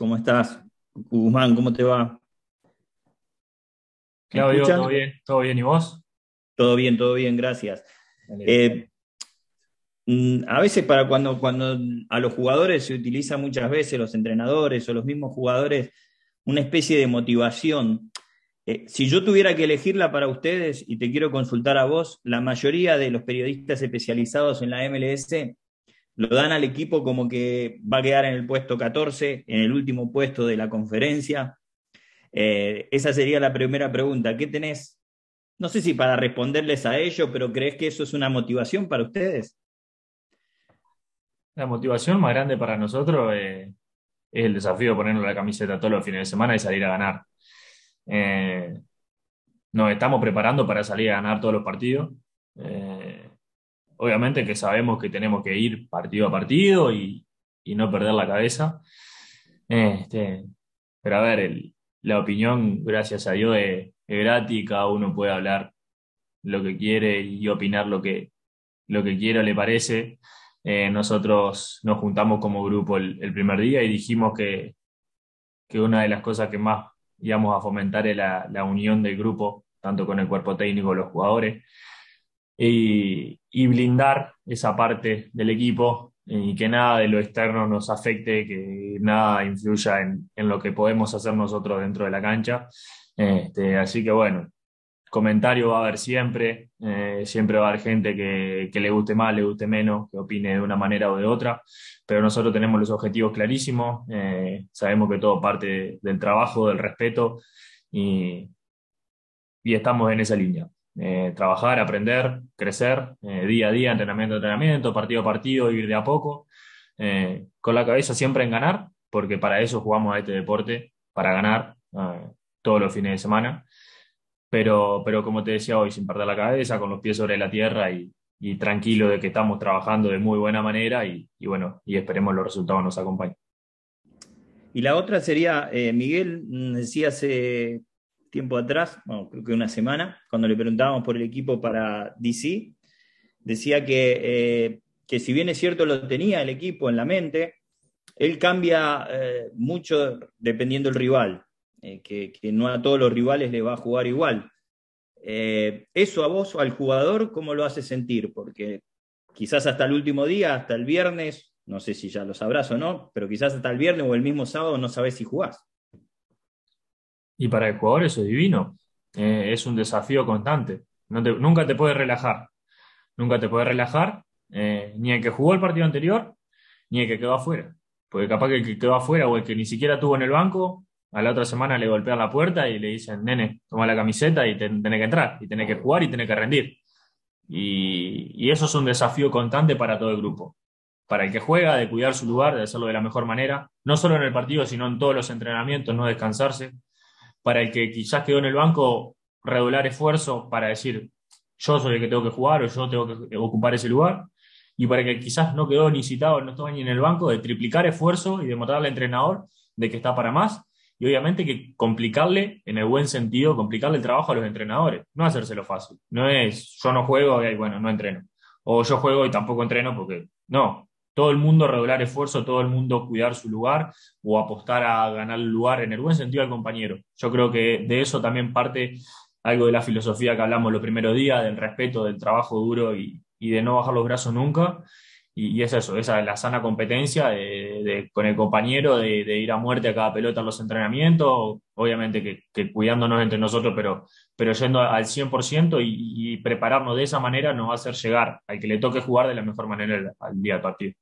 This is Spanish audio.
¿Cómo estás? Guzmán, ¿cómo te va? Claro, ¿todo bien? ¿Todo bien? ¿Y vos? Todo bien, todo bien, gracias. Eh, mm, a veces para cuando, cuando a los jugadores se utiliza muchas veces, los entrenadores o los mismos jugadores, una especie de motivación. Eh, si yo tuviera que elegirla para ustedes y te quiero consultar a vos, la mayoría de los periodistas especializados en la MLS lo dan al equipo como que va a quedar en el puesto 14, en el último puesto de la conferencia. Eh, esa sería la primera pregunta. ¿Qué tenés? No sé si para responderles a ello, pero ¿crees que eso es una motivación para ustedes? La motivación más grande para nosotros eh, es el desafío de ponernos la camiseta todos los fines de semana y salir a ganar. Eh, nos estamos preparando para salir a ganar todos los partidos obviamente que sabemos que tenemos que ir partido a partido y, no perder la cabeza. Este, pero a ver, el, la opinión, gracias a Dios, es, gratis, cada uno puede hablar lo que quiere y opinar lo que, lo que quiera, le parece. Eh, nosotros nos juntamos como grupo el, primer día y dijimos que, que, una de las cosas que más íbamos a fomentar es la, la unión del grupo, tanto con el cuerpo técnico, los jugadores. Eh, y, blindar esa parte del equipo eh, y que nada de lo externo nos afecte, que nada influya en, lo que podemos hacer nosotros dentro de la cancha. Este, así que bueno, comentario va a haber siempre, eh, siempre va a haber gente que, le guste más, le guste menos, que opine de una manera o de otra, pero nosotros tenemos los objetivos clarísimos, sabemos que todo parte del trabajo, del respeto y, y estamos en esa línea. Eh, trabajar, aprender, crecer, eh, día a día, entrenamiento a entrenamiento, partido a partido, ir de a poco, eh, con la cabeza siempre en ganar, porque para eso jugamos a este deporte, para ganar todos los fines de semana. Pero, pero como te decía hoy, sin perder la cabeza, con los pies sobre la tierra y, tranquilo de que estamos trabajando de muy buena manera y, bueno, y esperemos los resultados nos acompañen. Y la otra sería, Miguel, mm, decía hace tiempo atrás, bueno, creo que una semana, cuando le preguntábamos por el equipo para DC, decía que, eh, que si bien es cierto lo tenía el equipo en la mente, él cambia eh, mucho dependiendo del rival, eh, que, que, no a todos los rivales le va a jugar igual. eso a vos, al jugador, ¿cómo lo hace sentir? Porque quizás hasta el último día, hasta el viernes, no sé si ya lo sabrás o no, pero quizás hasta el viernes o el mismo sábado no sabés si jugás. Y para el jugador eso es divino. Eh, es un desafío constante. nunca te puedes relajar. Nunca te puedes relajar eh, ni el que jugó el partido anterior, ni el que quedó afuera. Porque capaz que el que quedó afuera o el que ni siquiera tuvo en el banco, a la otra semana le golpean la puerta y le dicen, nene, toma la camiseta y tiene tenés que entrar, y tenés que jugar y tenés que rendir. Y, y, eso es un desafío constante para todo el grupo. Para el que juega, de cuidar su lugar, de hacerlo de la mejor manera, no solo en el partido, sino en todos los entrenamientos, no descansarse, para el que quizás quedó en el banco, redoblar esfuerzo para decir, yo soy el que tengo que jugar o yo tengo que ocupar ese lugar. Y para el que quizás no quedó ni citado, no estaba ni en el banco, de triplicar esfuerzo y demostrarle al entrenador de que está para más. Y obviamente que complicarle, en el buen sentido, complicarle el trabajo a los entrenadores, no hacérselo fácil. No es yo no juego y bueno, no entreno. O yo juego y tampoco entreno porque no todo el mundo regular esfuerzo, todo el mundo cuidar su lugar o apostar a ganar el lugar en el buen sentido al compañero. Yo creo que de eso también parte algo de la filosofía que hablamos los primeros días, del respeto, del trabajo duro y de no bajar los brazos nunca. Y, es eso, esa la sana competencia de, con el compañero, de, ir a muerte a cada pelota en los entrenamientos, obviamente que, cuidándonos entre nosotros, pero, pero yendo al 100% y, y, prepararnos de esa manera nos va a hacer llegar al que le toque jugar de la mejor manera al, día a partido.